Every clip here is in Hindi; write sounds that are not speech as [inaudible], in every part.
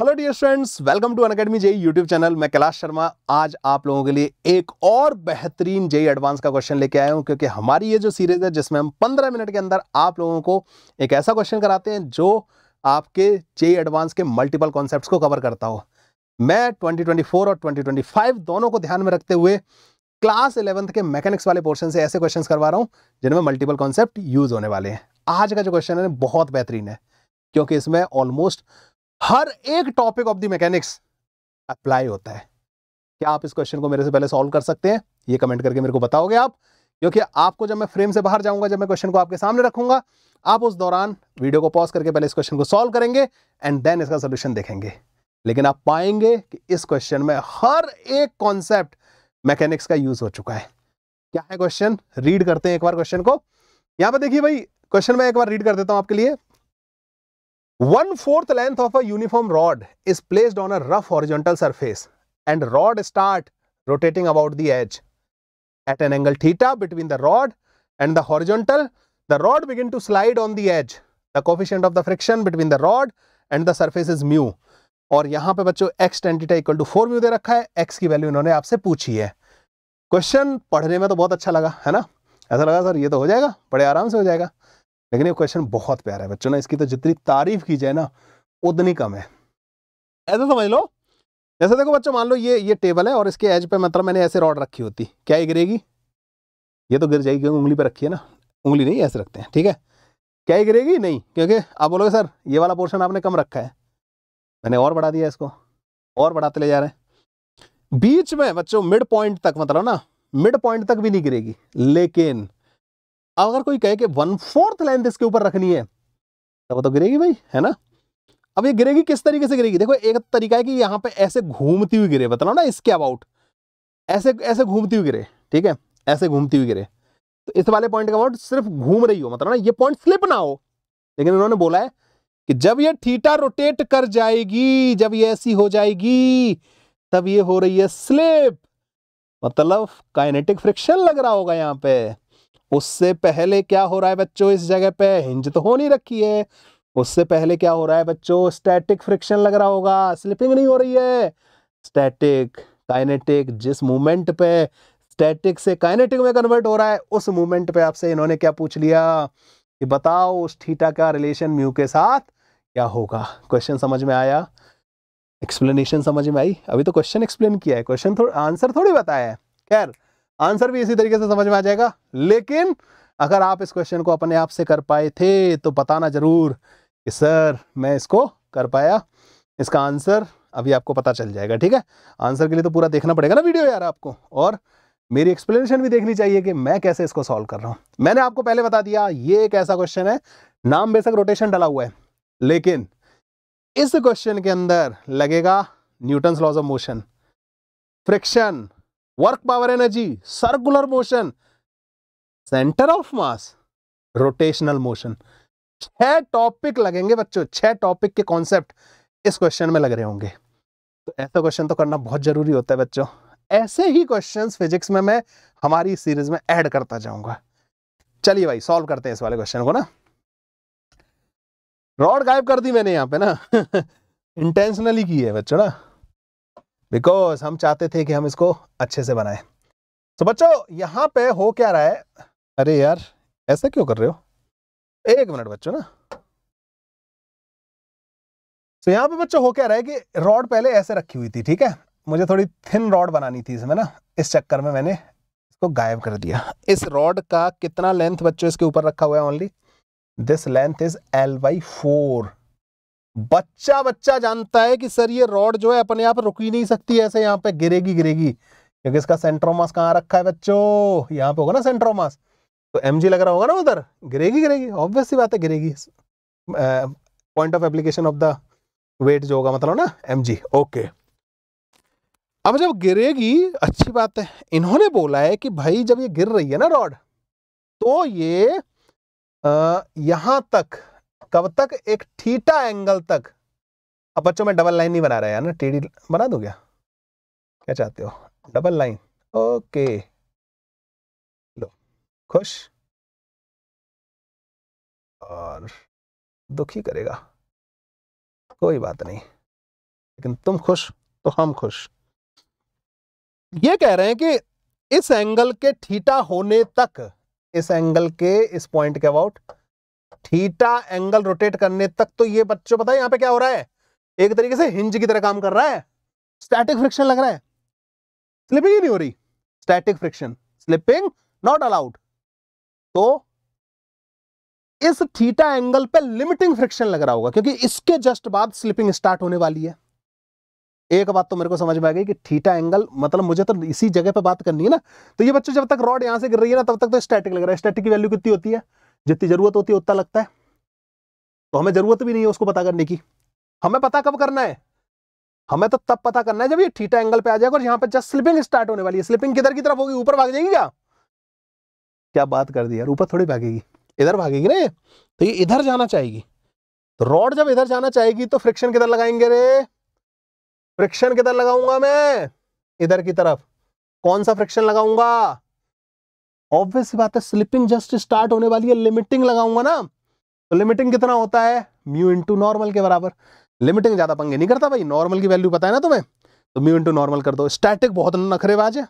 Hello dear students welcome to Unacademy JEE YouTube channel मैं कैलाश शर्मा आज आप लोगों के लिए एक और बेहतरीन जेई एडवांस का क्वेश्चन लेके आया हूं क्योंकि हमारी ये जो सीरीज है जिसमें हम 15 मिनट के अंदर आप लोगों को एक ऐसा क्वेश्चन कराते हैं जो आपके जेई एडवांस के मल्टीपल कॉन्सेप्ट को कवर करता हो मैं ट्वेंटी और ट्वेंटी दोनों को ध्यान में रखते हुए क्लास इलेवंथ के मैकेनिक्स वाले पोर्शन से ऐसे क्वेश्चन करवा रहा हूँ जिनमें मल्टीपल कॉन्सेप्ट यूज होने वाले हैं आज का जो क्वेश्चन है बहुत बेहतरीन है क्योंकि इसमें ऑलमोस्ट हर एक topic of the mechanics apply होता है क्या आप इस क्वेश्चन को मेरे से पहले सॉल्व कर सकते हैं ये कमेंट करके मेरे को बताओगे आप क्योंकि आपको जब मैं फ्रेम से बाहर जाऊंगा जब मैं क्वेश्चन को आपके सामने रखूंगा आप उस दौरान वीडियो को पॉज करके पहले इस क्वेश्चन को सॉल्व करेंगे एंड देन इसका सोल्यूशन देखेंगे लेकिन आप पाएंगे कि इस क्वेश्चन में हर एक कॉन्सेप्ट मैकेनिक्स का यूज हो चुका है क्या है क्वेश्चन रीड करते हैं एक बार क्वेश्चन को यहां पर देखिए भाई क्वेश्चन में एक बार रीड कर देता हूं आपके लिए One fourth length of a uniform rod is placed on a rough horizontal surface and rod start rotating about the edge. At an angle theta between the rod and the horizontal, the rod begin to slide on the edge. The coefficient of the friction between the rod and the surface is mu. और यहाँ पे बच्चों x tan theta equal to 4 mu दे रखा है x की वैल्यू इन्होंने आपसे पूछी है क्वेश्चन पढ़ने में तो बहुत अच्छा लगा है ना ऐसा लगा सर ये तो हो जाएगा बड़े आराम से हो जाएगा लेकिन ये क्वेश्चन बहुत प्यारा है बच्चों ना इसकी तो जितनी तारीफ की जाए ना उतनी कम है ऐसा समझ लो जैसे देखो बच्चों मान लो ये ये टेबल है और इसके एज पे मतलब मैंने ऐसे रॉड रखी होती क्या ये गिरेगी ये तो गिर जाएगी क्योंकि उंगली पे रखी है ना उंगली नहीं ऐसे रखते हैं ठीक है क्या ये गिरेगी नहीं क्योंकि आप बोलोगे सर ये वाला पोर्शन आपने कम रखा है मैंने और बढ़ा दिया इसको और बढ़ाते ले जा रहे हैं बीच में बच्चों मिड पॉइंट तक मतलब ना मिड पॉइंट तक भी नहीं गिरेगी लेकिन अगर कोई कहे कि वन फोर्थ लेंथ इसके ऊपर रखनी है तब तो गिरेगी भाई है ना अब ये गिरेगी किस तरीके से गिरेगी देखो एक तरीका है कि यहाँ पे ऐसे घूमती हुई गिरे बताओ ना इसके अबाउट ऐसे ऐसे घूमती हुई गिरे ठीक है ऐसे घूमती हुई गिरे तो इस वाले पॉइंट का अबाउट सिर्फ घूम रही हो मतलब ना ये पॉइंट स्लिप ना हो लेकिन उन्होंने बोला है कि जब ये थीटा रोटेट कर जाएगी जब ये ऐसी हो जाएगी तब ये हो रही है स्लिप मतलब काइनेटिक फ्रिक्शन लग रहा होगा यहाँ पे उससे पहले क्या हो रहा है बच्चों इस जगह पे हिंज तो हो नहीं रखी है उससे पहले क्या हो रहा है बच्चों स्टैटिक फ्रिक्शन लग रहा होगा स्लिपिंग नहीं हो रही है स्टैटिक काइनेटिक जिस मूवमेंट पे स्टैटिक से काइनेटिक में कन्वर्ट हो रहा है उस मूवमेंट पे आपसे इन्होंने क्या पूछ लिया कि बताओ उस थीटा का रिलेशन म्यू के साथ क्या होगा क्वेश्चन समझ में आया एक्सप्लेनेशन समझ में आई अभी तो क्वेश्चन एक्सप्लेन किया है क्वेश्चन थोड़ा आंसर थोड़ी बताया है खैर आंसर भी इसी तरीके से समझ में आ जाएगा लेकिन अगर आप इस क्वेश्चन को अपने आप से कर पाए थे तो बताना ज़रूर कि सर मैं इसको कर पाया इसका आंसर अभी आपको पता चल जाएगा ठीक है आंसर के लिए तो पूरा देखना पड़ेगा ना वीडियो यार आपको और मेरी एक्सप्लेनेशन भी देखनी चाहिए कि मैं कैसे इसको सॉल्व कर रहा हूँ मैंने आपको पहले बता दिया ये एक ऐसा क्वेश्चन है नाम बेसक रोटेशन डला हुआ है लेकिन इस क्वेश्चन के अंदर लगेगा Newton's laws of motion friction work power energy circular motion centre of mass rotational motion छह टॉपिक लगेंगे बच्चों छह टॉपिक के कॉन्सेप्ट इस क्वेश्चन में लग रहे होंगे तो ऐसा क्वेश्चन तो करना बहुत जरूरी होता है बच्चों ऐसे ही क्वेश्चंस फिजिक्स में मैं हमारी सीरीज में ऐड करता जाऊंगा चलिए भाई सॉल्व करते हैं इस वाले क्वेश्चन को ना रॉड गायब कर दी मैंने यहां पे ना इंटेंशनली [laughs] की है बच्चों ना बिकॉज हम चाहते थे कि हम इसको अच्छे से बनाएं तो so, बच्चों यहाँ पे हो क्या रहा है अरे यार ऐसे क्यों कर रहे हो एक मिनट बच्चों ना तो so, यहाँ पे बच्चों हो क्या रहा है कि रॉड पहले ऐसे रखी हुई थी ठीक है मुझे थोड़ी थिन रॉड बनानी थी इसमें ना इस चक्कर में मैंने इसको गायब कर दिया इस रॉड का कितना लेंथ बच्चों इसके ऊपर रखा हुआ है only this length is L by four बच्चा बच्चा जानता है कि सर ये रॉड जो है अपने आप रुक ही नहीं सकती ऐसे यहाँ पे गिरेगी गिरेगी क्योंकि इसका सेंट्रोमास कहाँ रखा है बच्चों यहाँ पे होगा ना सेंट्रोमास तो एम लग रहा होगा ना उधर गिरेगी गिरेगी ऑब्वियसली बात है गिरेगी point of application of the weight जो होगा मतलब ना एम ओके अब जब गिरेगी अच्छी बात है इन्होंने बोला है कि भाई जब ये गिर रही है ना रॉड तो ये आ, यहां तक कब तक एक थीटा एंगल तक अब बच्चों में डबल लाइन नहीं बना रहा है ना टीडी बना दो क्या क्या चाहते हो डबल लाइन ओके लो खुश और दुखी करेगा कोई बात नहीं लेकिन तुम खुश तो हम खुश ये कह रहे हैं कि इस एंगल के थीटा होने तक इस एंगल के इस पॉइंट के अबाउट थीटा एंगल रोटेट करने तक तो ये बच्चों पता है यहां पे क्या हो रहा है एक तरीके से हिंज की तरह काम कर रहा है स्टैटिक फ्रिक्शन लग रहा है स्लिपिंग ही नहीं हो रही static friction slipping not allowed तो इस थीटा एंगल पे लिमिटिंग फ्रिक्शन लग रहा होगा क्योंकि इसके जस्ट बाद स्लिपिंग स्टार्ट होने वाली है एक बात तो मेरे को समझ में आ गई कि थीटा एंगल मतलब मुझे तो इसी जगह पे बात करनी है ना तो ये बच्चों जब तक रॉड यहां से गिर रही है ना तब तक तो स्टैटिक लग रहा है स्टैटिक की वैल्यू कितनी होती है जितनी ज़रूरत होती है उतना लगता है तो हमें ज़रूरत भी नहीं है उसको पता करने की हमें पता कब करना है हमें तो तब पता करना है जब ये थीटा एंगल पे आ जाएगा और यहाँ पे जस्ट स्लिपिंग स्टार्ट होने वाली है स्लिपिंग किधर की तरफ होगी ऊपर भाग जाएगी क्या क्या बात कर दी यार ऊपर थोड़ी भागेगी इधर भागेगी ना ये तो ये इधर जाना चाहेगी तो रॉड जब इधर जाना चाहेगी तो फ्रिक्शन किधर लगाएंगे रे फ्रिक्शन किधर लगाऊंगा मैं इधर की तरफ कौन सा फ्रिक्शन लगाऊंगा ऑब्वियस बात है स्लिपिंग जस्ट स्टार्ट होने वाली है लिमिटिंग लगाऊंगा ना तो लिमिटिंग कितना होता है म्यू इंटू नॉर्मल के बराबर लिमिटिंग ज़्यादा पंगे नहीं करता भाई नॉर्मल की वैल्यू बताए ना तुम्हें तो म्यू इंटू नॉर्मल कर दो स्टैटिक बहुत नखरेबाज है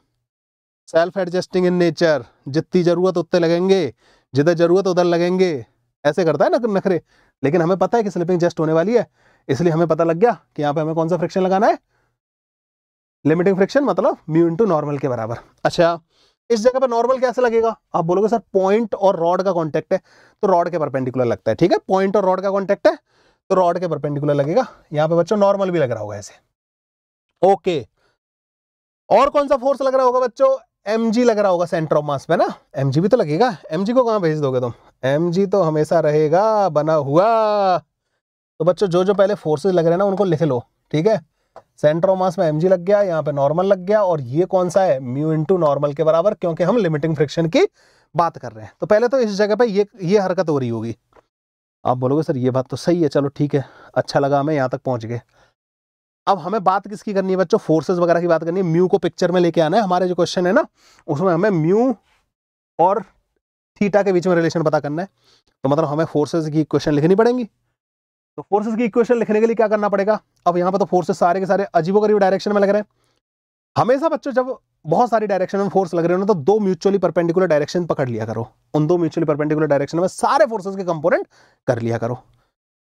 सेल्फ एडजस्टिंग इन नेचर जितनी ज़रूरत उतने लगेंगे जिधर ज़रूरत उधर लगेंगे ऐसे करता है ना नखरे लेकिन हमें पता है कि स्लिपिंग जस्ट होने वाली है इसलिए हमें पता लग गया कि यहाँ पे हमें कौन सा फ्रिक्शन लगाना है लिमिटिंग फ्रिक्शन मतलब म्यू इंटू नॉर्मल के बराबर अच्छा इस जगह पर नॉर्मल कैसे लगेगा आप बोलोगे सर पॉइंट और रॉड का कॉन्टेक्ट है तो रॉड के परपेंडिकुलर लगता है ठीक है पॉइंट और रॉड का कॉन्टेक्ट है तो रॉड के परपेंडिकुलर लगेगा यहाँ पे बच्चों नॉर्मल भी लग रहा होगा ऐसे ओके और कौन सा फोर्स लग रहा होगा बच्चों एम लग रहा होगा सेंटर ऑफ मास पे ना एम भी तो लगेगा एम को कहाँ भेज दोगे तुम एम तो हमेशा रहेगा बना हुआ तो बच्चों जो जो पहले फोर्सेज लग रहे हैं ना उनको लिख लो ठीक है सेंट्रो मास में एम लग गया यहाँ पे नॉर्मल लग गया और ये कौन सा है म्यू इंटू नॉर्मल के बराबर क्योंकि हम लिमिटिंग फ्रिक्शन की बात कर रहे हैं तो पहले तो इस जगह पे ये ये हरकत हो रही होगी आप बोलोगे सर ये बात तो सही है चलो ठीक है अच्छा लगा हमें यहाँ तक पहुँच गए अब हमें बात किसकी करनी है बच्चों फोर्सेस वगैरह की बात करनी है म्यू को पिक्चर में लेके आना है हमारे जो क्वेश्चन है ना उसमें हमें म्यू और थीटा के बीच में रिलेशन पता करना है तो मतलब हमें फोर्सेज की क्वेश्चन लिखनी पड़ेंगी तो फोर्सेस की इक्वेशन लिखने के लिए क्या करना पड़ेगा अब यहाँ पर तो फोर्सेस सारे के सारे अजीबोगरीब डायरेक्शन में लग रहे हैं हमेशा बच्चों जब बहुत सारी डायरेक्शन में फोर्स लग रहे हो ना तो दो म्यूचुअली परपेंडिकुलर डायरेक्शन पकड़ लिया करो उन दो म्यूचुअली परपेंडिकुलर डायरेक्शन में सारे फोर्सेस के कंपोनेंट कर लिया करो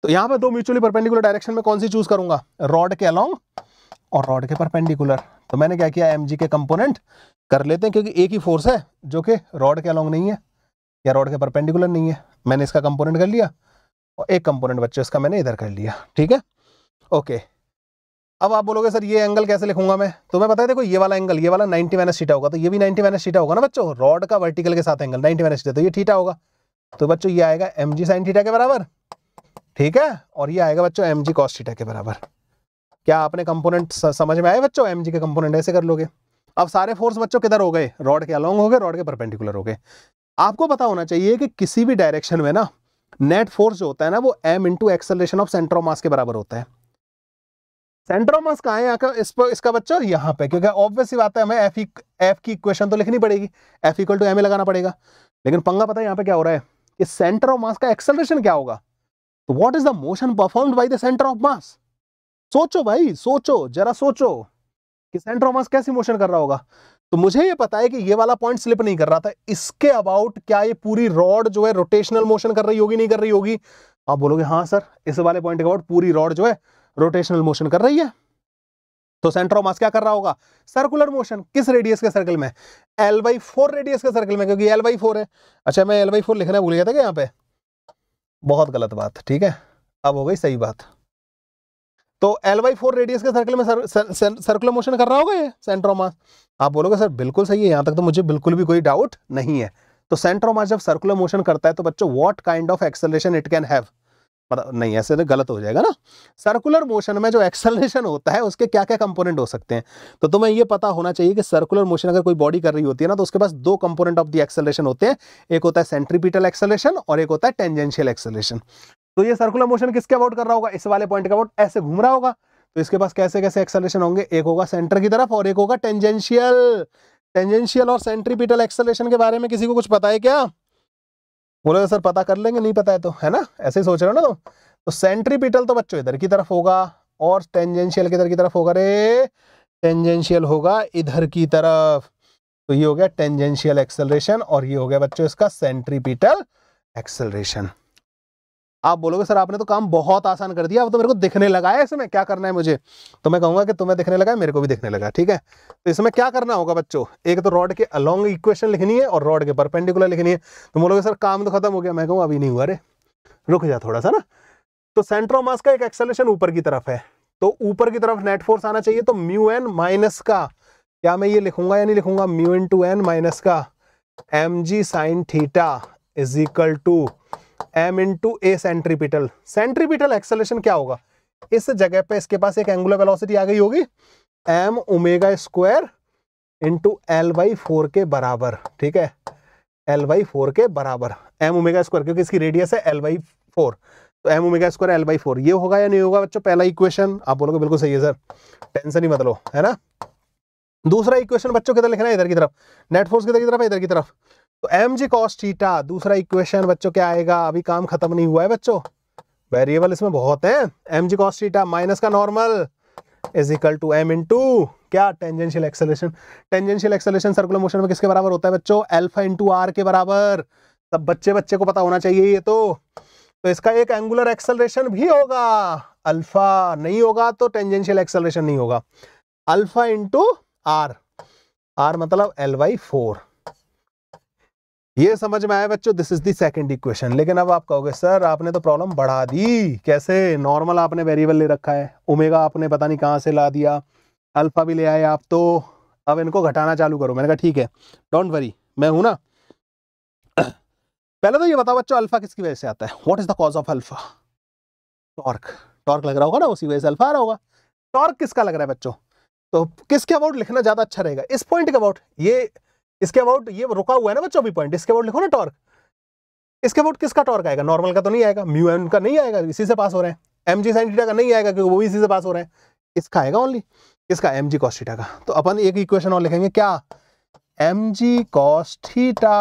तो यहाँ पर दो म्यूचुअली परपेंडिकुलर डायरेक्शन में कौन सी चूज करूंगा रॉड के अलॉन्ग और रॉड के परपेंडिकुलर तो मैंने क्या किया एम के कंपोनेंट कर लेते हैं क्योंकि एक ही फोर्स है जो कि रॉड के अलॉन्ग नहीं है या रॉड के परपेंडिकुलर नहीं है मैंने इसका कंपोनेंट कर लिया और एक कंपोनेंट बच्चे इसका मैंने इधर कर लिया ठीक है ओके अब आप बोलोगे सर ये एंगल कैसे लिखूंगा मैं तो मैं बताया देखो ये वाला एंगल ये वाला 90 माइनस सीटा होगा तो ये भी 90 माइनस सीटा होगा ना बच्चों रॉड का वर्टिकल के साथ एंगल 90 माइनस सीटा तो ये थीटा होगा तो बच्चों ये आएगा एम जी साइन थीटा के बराबर ठीक है और ये आएगा बच्चों एम जी कॉस थीटा के बराबर क्या आपने कंपोनेंट समझ में आए बच्चों एम जी के कंपोनेंट ऐसे कर लोगे अब सारे फोर्स बच्चों किधर हो गए रॉड के अलोंग हो गए रॉड के परपेंडिकुलर हो गए आपको पता होना चाहिए कि किसी भी डायरेक्शन में ना नेट फोर्स जो होता है ना वो M into acceleration of centre mass के बराबर होता है सेंटर ऑफ मास कहाँ है यहाँ का इस पर इसका बच्चा यहां पे क्योंकि ऑब्वियसली बात है हमें एफ एफ की इक्वेशन तो लिखनी पड़ेगी F equal to M A लगाना पड़ेगा लेकिन पंगा पता है यहाँ पे क्या हो रहा है कि सेंटर ऑफ मास का एक्सेलरेशन क्या होगा तो what is the motion performed by the centre of mass सोचो भाई सोचो जरा सोचो कि सेंटर ऑफ कैसे मोशन कर रहा होगा तो मुझे ये पता है कि ये वाला पॉइंट स्लिप नहीं कर रहा था इसके अबाउट क्या ये पूरी रॉड जो है रोटेशनल मोशन कर रही होगी नहीं कर रही होगी आप बोलोगे हाँ सर इस वाले पॉइंट के अबाउट पूरी रॉड जो है रोटेशनल मोशन कर रही है तो सेंटर ऑफ मास क्या कर रहा होगा सर्कुलर मोशन किस रेडियस के सर्कल में एल बाई फोर रेडियस के सर्कल में क्योंकि एल बाई फोर है अच्छा मैं एल बाई फोर लिखना भूल गया था क्या यहाँ पे बहुत गलत बात ठीक है अब हो गई सही बात तो एल वाई फोर रेडियस के सर्कल में sir, sir, sir, circular motion कर रहा होगा ये सेंटर मास आप बोलोगे सर बिल्कुल सही है यहाँ तक तो मुझे बिल्कुल भी कोई डाउट नहीं है तो सेंटर मास जब सर्कुलर मोशन करता है तो बच्चों what kind of acceleration it can have मतलब नहीं ऐसे तो गलत हो जाएगा ना सर्कुलर मोशन में जो एक्सेलरेशन होता है उसके क्या क्या कंपोनेंट हो सकते हैं तो तुम्हें ये पता होना चाहिए कि सर्कुलर मोशन अगर कोई बॉडी कर रही होती है ना तो उसके पास दो कंपोनेंट ऑफ द एक्सेलरेशन होते हैं एक होता है सेंट्रीपिटल एक्सेलरेशन और एक होता है टेंजेंशियल एक्सेलरेशन तो ये सर्कुलर मोशन किसके अबाउट कर रहा होगा इस वाले पॉइंट के अबाउट ऐसे घूम रहा होगा तो इसके पास कैसे कैसे एक्सलेशन होंगे एक होगा सेंटर की तरफ और एक होगा टेंजेंशियल टेंजेंशियल और सेंट्रीपिटल एक्सलेशन के बारे में किसी को कुछ पता है क्या बोले तो सर पता कर लेंगे नहीं पता है तो है ना ऐसे ही सोच रहे हो ना तुम तो, तो सेंट्रीपिटल तो बच्चों इधर की तरफ होगा और टेंजेंशियल किधर की तरफ होगा रे टेंजेंशियल होगा इधर की तरफ तो ये हो गया टेंजेंशियल एक्सेलरेशन और ये हो गया बच्चों इसका सेंट्रीपिटल एक्सेलरेशन आप बोलोगे सर आपने तो काम बहुत आसान कर दिया अब तो मेरे को दिखने लगा है इसमें क्या करना है मुझे तो मैं कहूंगा कि तुम्हें दिखने लगा है मेरे को भी दिखने लगा ठीक है तो इसमें क्या करना होगा बच्चों एक तो रॉड के अलोंग इक्वेशन लिखनी है और रॉड के परपेंडिकुलर लिखनी है तो बोलोगे सर काम तो खत्म हो गया मैं कहूँ अभी नहीं हुआ रे रुक जा थोड़ा सा ना तो सेंट्रोमास का एक एक्सेलेशन ऊपर की तरफ है तो ऊपर की तरफ नेट फोर्स आना चाहिए तो म्यू एन माइनस का क्या मैं ये लिखूंगा या नहीं लिखूंगा mu into N minus का M G sine theta is equal to M into A centripetal centripetal acceleration क्या होगा इस जगह पे इसके पास एक एंगुलर वेलोसिटी आ गई होगी M omega square into L by four के बराबर ठीक है एल बाई फोर के बराबर एम ओमेगा स्क्वायर क्योंकि इसकी रेडियस है एल बाई फोर तो M omega square L by four ये होगा या नहीं होगा बच्चों पहला इक्वेशन आप बोलोगे बिल्कुल सही है सर टेंशन ही बदलो है ना दूसरा इक्वेशन बच्चों किधर लिखना है इधर की तरफ नेट फोर्स किधर की तरफ है इधर की तरफ तो एम जी कॉस थीटा दूसरा इक्वेशन बच्चों क्या आएगा अभी काम खत्म नहीं हुआ है बच्चों वेरिएबल इसमें बहुत है M G cos theta minus का normal is equal to M into क्या tangential acceleration tangential acceleration circular motion में किसके बराबर होता है बच्चों एल्फा इंटू आर के बराबर तब बच्चे बच्चे को पता होना चाहिए ये तो तो इसका एक एंगुलर एक्सेलरेशन भी होगा अल्फा नहीं होगा तो टेंजेंशियल एक्सेलरेशन नहीं होगा अल्फा इंटू आर आर मतलब एल वाई फोर ये समझ में आया बच्चों this is the second equation लेकिन अब आप कहोगे सर आपने तो प्रॉब्लम बढ़ा दी कैसे नॉर्मल आपने वेरिएबल ले रखा है ओमेगा आपने पता नहीं कहाँ से ला दिया अल्फा भी ले आए आप तो अब इनको घटाना चालू करो मैंने कहा ठीक है डोंट वरी मैं हूं ना [clears throat] पहले तो ये बताओ बच्चों अल्फा किसकी वजह से आता है what is the cause of alpha torque torque लग रहा होगा ना उसी वजह से अल्फा आ रहा होगा टॉर्क किसका लग रहा है बच्चों तो किसके अबाउट लिखना ज़्यादा अच्छा रहेगा इस पॉइंट के अबाउट ये इसके अबाउट ये रुका हुआ है ना बच्चों भी पॉइंट इसके अबाउट लिखो ना टॉर्क इसके अबाउट किसका टॉर्क आएगा नॉर्मल का तो नहीं आएगा म्यू एम का नहीं आएगा इसी से पास हो रहे हैं एम जी साइन थीटा का नहीं आएगा क्योंकि वो भी इसी से पास हो रहे हैं इसका आएगा ओनली इसका एम जी कॉस्टीटा का तो अपन एक इक्वेशन और लिखेंगे क्या M G cos theta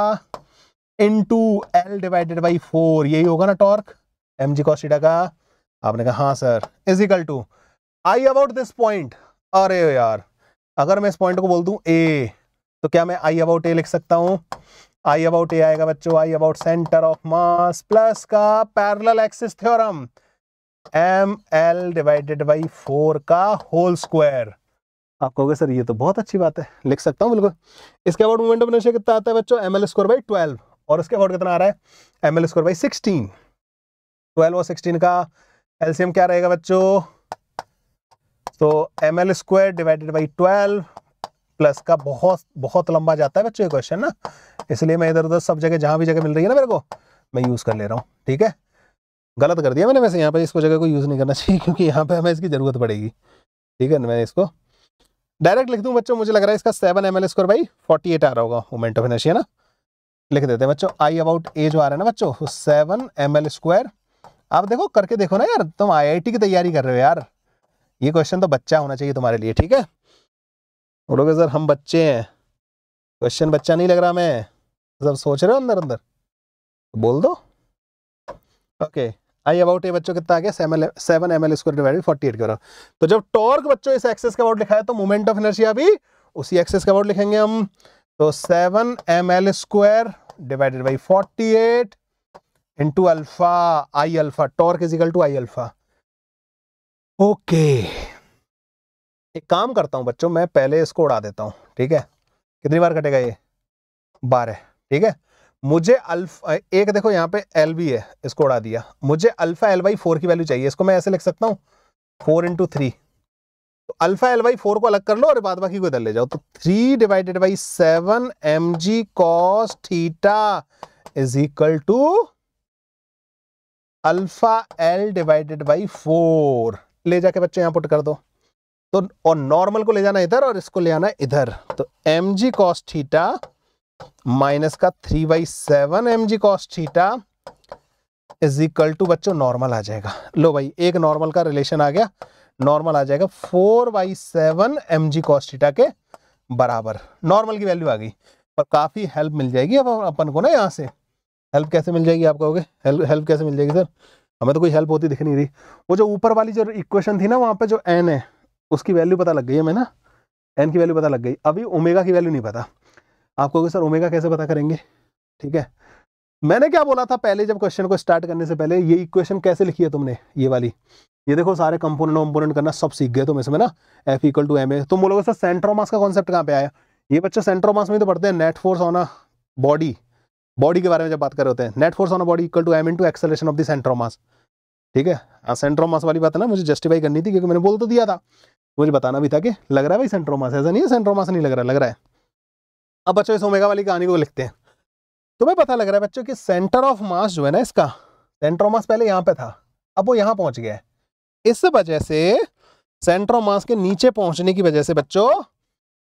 into L divided by four यही होगा ना टॉर्क एम जी कॉस्टीटा का आपने कहा हाँ sir is equal to I about this point अरे यार अगर मैं इस पॉइंट को बोल दूं ए तो क्या मैं आई अबाउट ए लिख सकता हूं आई अबाउट ए आएगा बच्चों I about centre of mass plus का parallel axis theorem M L divided by four का होल स्क्वायर आप कहोगे सर ये तो बहुत अच्छी बात है लिख सकता हूँ बिल्कुल इसके अबाउट मोमेंट ऑफ इनर्शिया कितना आता है बच्चों M L square by twelve और उसके अबाउट कितना आ रहा है M L square by sixteen twelve और सिक्सटीन का एलसीएम क्या रहेगा बच्चों तो M L square divided by twelve plus का बहुत बहुत लंबा जाता है बच्चों ये क्वेश्चन ना इसलिए मैं इधर उधर सब जगह जहाँ भी जगह मिल रही है ना मेरे को मैं यूज़ कर ले रहा हूँ ठीक है गलत कर दिया मैंने वैसे यहाँ पर इसको जगह को यूज़ नहीं करना [laughs] चाहिए क्योंकि यहाँ पर हमें इसकी ज़रूरत पड़ेगी ठीक है मैं इसको डायरेक्ट लिख दूँ बच्चों मुझे लग रहा है इसका seven M L square by forty eight आ रहा होगा मोमेंट ऑफ इनर्शिया ना लिख देते हैं बच्चों आई अबाउट ए जो आ रहा है ना बच्चों सेवन एम एल स्क्वायर आप देखो करके देखो ना यार तुम आईआईटी की तैयारी कर रहे हो यार ये क्वेश्चन तो बच्चा होना चाहिए तुम्हारे लिए ठीक है बोलोगे सर हम बच्चे हैं क्वेश्चन बच्चा नहीं लग रहा मैं सब सोच रहे हो अंदर अंदर तो बोल दो ओके आई अबाउट ये बच्चों कितना आ गया seven seven M L square divided forty eight के बराबर तो जब टॉर्क बच्चों इस एक्सेस का अबाउट लिखा है तो मोमेंट ऑफ एनर्जी अभी उसी एक्सेस का अबाउट लिखेंगे हम तो seven M L square divided by forty eight into alpha I alpha torque is equal to I alpha okay एक काम करता हूँ बच्चों मैं पहले इसको उड़ा देता हूँ ठीक है कितनी बार कटेगा ये बारह ठीक है मुझे अल्फ एक देखो यहाँ पे एल भी है इसको उड़ा दिया मुझे अल्फा एल वाई फोर की वैल्यू चाहिए इसको मैं ऐसे लिख सकता हूँ फोर इंटू थ्री तो अल्फा एल वाई फोर को अलग कर लो और बाद बाकी को इधर ले जाओ तो three divided by seven M G cos theta is equal to alpha L divided by four ले जाके बच्चों यहाँ पुट कर दो तो और नॉर्मल को ले जाना इधर और इसको ले आना इधर तो M G cos theta minus का three by seven M G cos theta is equal to बच्चों नॉर्मल आ जाएगा लो भाई एक नॉर्मल का रिलेशन आ गया नॉर्मल आ जाएगा four by seven M G cos theta के बराबर नॉर्मल की वैल्यू आ गई पर काफ़ी हेल्प मिल जाएगी अब अपन को ना यहाँ से हेल्प कैसे मिल जाएगी आप कहोगे हेल्प हेल्प कैसे मिल जाएगी सर हमें तो कोई हेल्प होती दिख नहीं रही वो जो ऊपर वाली जो इक्वेशन थी ना वहाँ पे जो एन है उसकी वैल्यू पता लग गई हमें ना एन की वैल्यू पता लग गई अभी ओमेगा की वैल्यू नहीं पता आप कहोगे सर ओमेगा कैसे पता करेंगे ठीक है मैंने क्या बोला था पहले जब क्वेश्चन को स्टार्ट करने से पहले ये इक्वेशन कैसे लिखी है तुमने ये वाली ये देखो सारे कंपोनेंट वम्पोनेंट करना सब सीख गए तुम इसमें ना F equal to M A तुम बोलोगे सर सेंट्रोमास का कॉन्सेप्ट कहाँ पे आया ये बच्चे सेंट्रोमास में तो पढ़ते हैं net force on a body body के बारे में जब बात कर रहे होते हैं net force on a body equal to M into acceleration of the centre of mass ठीक है सेंट्रोमास वाली बात है ना मुझे जस्टिफाई करनी थी क्योंकि मैंने बोल तो दिया था मुझे बताना भी था कि लग रहा है भाई सेंट्रोमा से ऐसा नहीं है सेंट्रोमा से नहीं लग रहा लग रहा है अब बच्चों इस ओमेगा वाली कहानी को लिखते हैं तुम्हें पता लग रहा है बच्चों कि सेंटर ऑफ मास जो है ना इसका सेंट्रोमास पहले यहाँ पे था अब वो यहाँ पहुँच गया है इस वजह से सेंट्रोमास के नीचे पहुँचने की वजह से बच्चों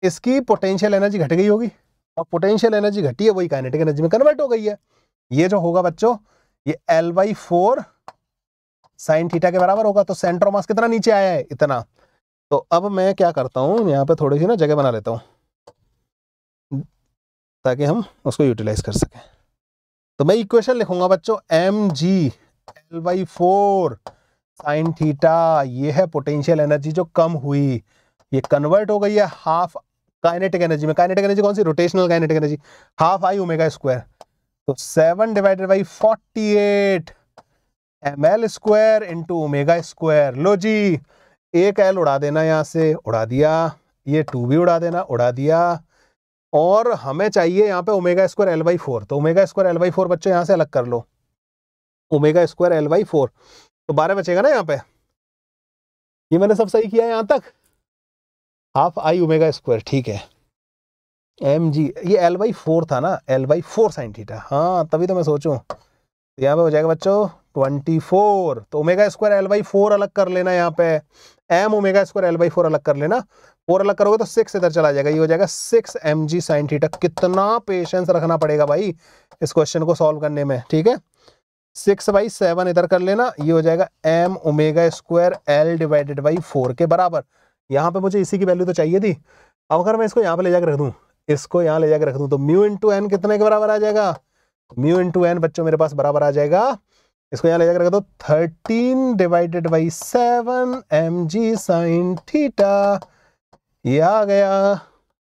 इसकी पोटेंशियल एनर्जी घट गई होगी और पोटेंशियल एनर्जी घटी है वही काइनेटिक एनर्जी में कन्वर्ट हो गई है ये जो होगा बच्चों ये L by four sine theta के बराबर होगा तो सेंट्रोमास कितना नीचे आया है इतना तो अब मैं क्या करता हूँ यहाँ पे थोड़ी सी ना जगह बना लेता हूँ ताकि हम उसको यूटिलाइज कर सकें तो मैं इक्वेशन लिखूंगा बच्चों M G L by four sine theta ये है पोटेंशियल एनर्जी जो कम हुई ये कन्वर्ट हो गई है हाफ काइनेटिक एनर्जी में काइनेटिक एनर्जी कौन सी rotational kinetic energy half I omega square तो seven divided by forty eight M L square into omega square लो जी एक एल उड़ा देना यहाँ से उड़ा दिया ये टू भी उड़ा देना उड़ा दिया और हमें चाहिए यहाँ पे omega square L by four तो omega square L by four बच्चों यहाँ से अलग कर लो omega square L by four तो बारह बचेगा ना यहाँ पे ये मैंने सब सही किया यहाँ तक हाफ आई ओमेगा स्क्वायर ठीक है एम जी ये एल बाई फोर था ना L by four sine theta हाँ तभी तो मैं सोचू तो यहाँ पे हो जाएगा बच्चों ट्वेंटी फोर तो omega square L by four अलग कर लेना यहाँ पे M omega square L by four अलग कर लेना फोर अलग करोगे तो सिक्स इधर चला जाएगा ये हो जाएगा six M G sine theta कितना पेशेंस रखना पड़ेगा भाई इस क्वेश्चन को सॉल्व करने में ठीक है सिक्स बाई सेवन इधर कर लेना ये हो जाएगा M omega square L divided by four के बराबर यहाँ पे मुझे इसी की वैल्यू तो चाहिए थी अब अगर मैं इसको यहाँ पे ले जाकर रख दूँ इसको यहाँ ले जाकर रख दूँ तो म्यू इंटू एन कितने के बराबर आ जाएगा म्यू इंटू एन बच्चों मेरे पास बराबर आ जाएगा इसको यहाँ ले जाकर तो thirteen divided by seven M G sine theta ये आ गया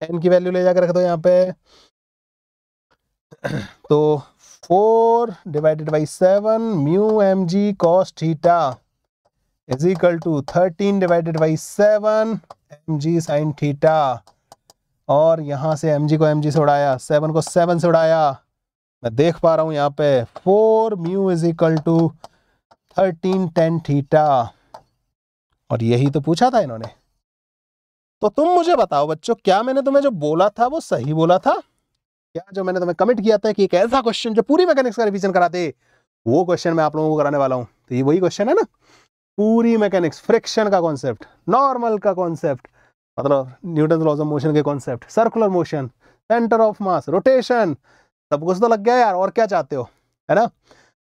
एन की वैल्यू ले जाकर रख दो यहाँ पे [clears throat] तो four divided by seven mu M G cos theta is equal to thirteen divided by seven M G sine theta और यहाँ से एम जी को एम जी से उड़ाया सेवन को सेवन से उड़ाया मैं देख पा रहा हूं यहाँ पे four mu is equal to thirteen tan theta और यही तो पूछा था इन्होंने तो तुम मुझे बताओ बच्चों क्या मैंने तुम्हें जो बोला था वो सही बोला था क्या जो मैंने तुम्हें कमिट किया था कि एक ऐसा क्वेश्चन जो पूरी मैकेनिक्स का रिविजन कराते वो क्वेश्चन मैं आप लोगों को कराने वाला हूँ तो ये वही क्वेश्चन है ना पूरी मैकेनिक्स फ्रिक्शन का कॉन्सेप्ट नॉर्मल का कॉन्सेप्ट मतलब न्यूटन लॉज ऑफ मोशन के concept circular motion centre of mass rotation सब कुछ तो लग गया यार और क्या चाहते हो है ना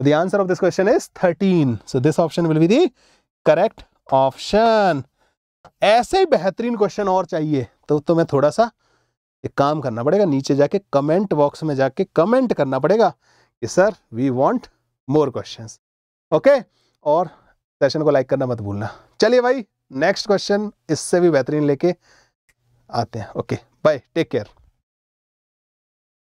the answer of this question is 13 so this option will be the correct option ऐसे ही बेहतरीन क्वेश्चन और चाहिए तो तो मैं थोड़ा सा एक काम करना पड़ेगा नीचे जाके कमेंट बॉक्स में जाके कमेंट करना पड़ेगा कि sir we want more questions okay और सेशन को लाइक करना मत भूलना चलिए भाई नेक्स्ट क्वेश्चन इससे भी बेहतरीन लेके आते हैं ओके बाय टेक केयर